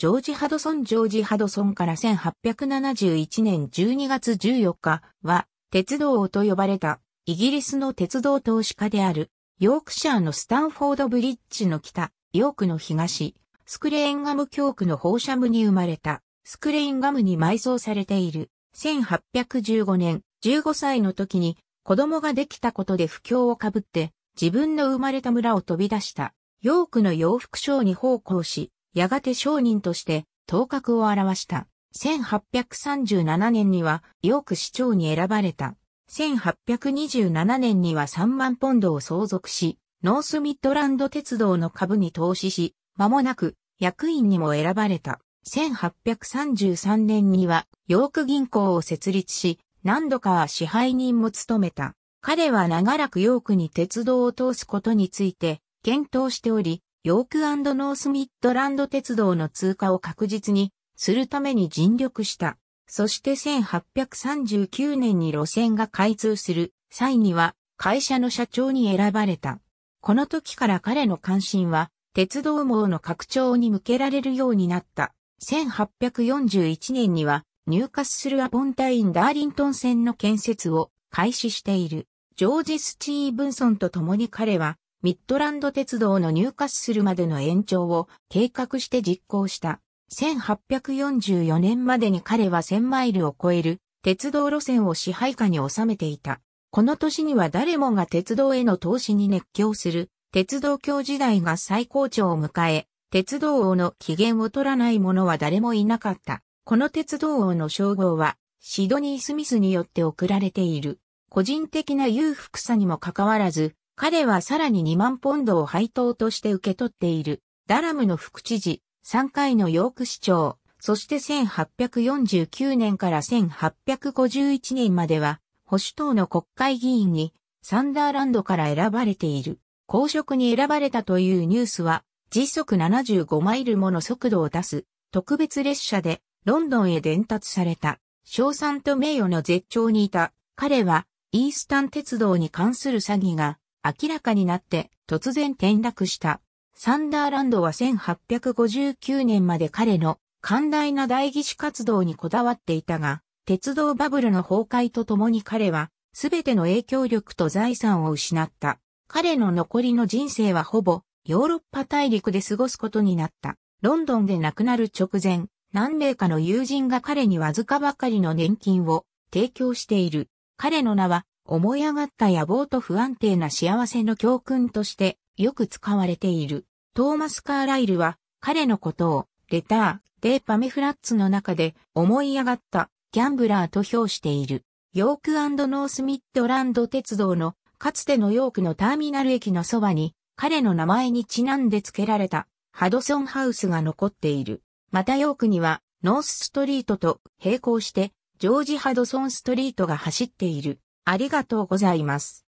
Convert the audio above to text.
ジョージ・ハドソン・ジョージ・ハドソンから1871年12月14日は、鉄道王と呼ばれた、イギリスの鉄道投資家である、ヨークシャーのスタンフォード・ブリッジの北、ヨークの東、スクレインガム教区の放射部に生まれた、スクレインガムに埋葬されている。1815年、15歳の時に、子供ができたことで不況をかぶって、自分の生まれた村を飛び出した、ヨークの洋服商に奉公し、やがて商人として頭角を現した。1837年にはヨーク市長に選ばれた。1827年には3万ポンドを相続し、ノースミッドランド鉄道の株に投資し、間もなく役員にも選ばれた。1833年にはヨーク銀行を設立し、何度かは支配人も務めた。彼は長らくヨークに鉄道を通すことについて検討しており、ヨークノースミッドランド鉄道の通過を確実にするために尽力した。そして1839年に路線が開通する際には会社の社長に選ばれた。この時から彼の関心は鉄道網の拡張に向けられるようになった。1841年には入荷するアポンタイン・ダーリントン線の建設を開始している。ジョージ・スチーブンソンと共に彼はミッドランド鉄道の入荷するまでの延長を計画して実行した。1844年までに彼は1000マイルを超える鉄道路線を支配下に収めていた。この年には誰もが鉄道への投資に熱狂する鉄道教時代が最高潮を迎え、鉄道王の機嫌を取らない者は誰もいなかった。この鉄道王の称号はシドニー・スミスによって贈られている。個人的な裕福さにもかかわらず、彼はさらに2万ポンドを配当として受け取っている、ダラムの副知事、3回のヨーク市長、そして1849年から1851年までは、保守党の国会議員に、サンダーランドから選ばれている。公職に選ばれたというニュースは、時速75マイルもの速度を出す、特別列車で、ロンドンへ伝達された。賞賛と名誉の絶頂にいた、彼は、イースタン鉄道に関する詐欺が、明らかになって突然転落した。サンダーランドは1859年まで彼の寛大な大義士活動にこだわっていたが、鉄道バブルの崩壊とともに彼は、すべての影響力と財産を失った。彼の残りの人生はほぼ、ヨーロッパ大陸で過ごすことになった。ロンドンで亡くなる直前、何名かの友人が彼にわずかばかりの年金を提供している。彼の名は思い上がった野望と不安定な幸せの教訓としてよく使われている。トーマス・カーライルは彼のことをレター、デ・パメフラッツの中で思い上がったギャンブラーと評している。ヨークノースミッドランド鉄道のかつてのヨークのターミナル駅のそばに彼の名前にちなんで付けられたハドソンハウスが残っている。またヨークにはノースストリートと並行してジョージ・ハドソンストリートが走っている。ありがとうございます。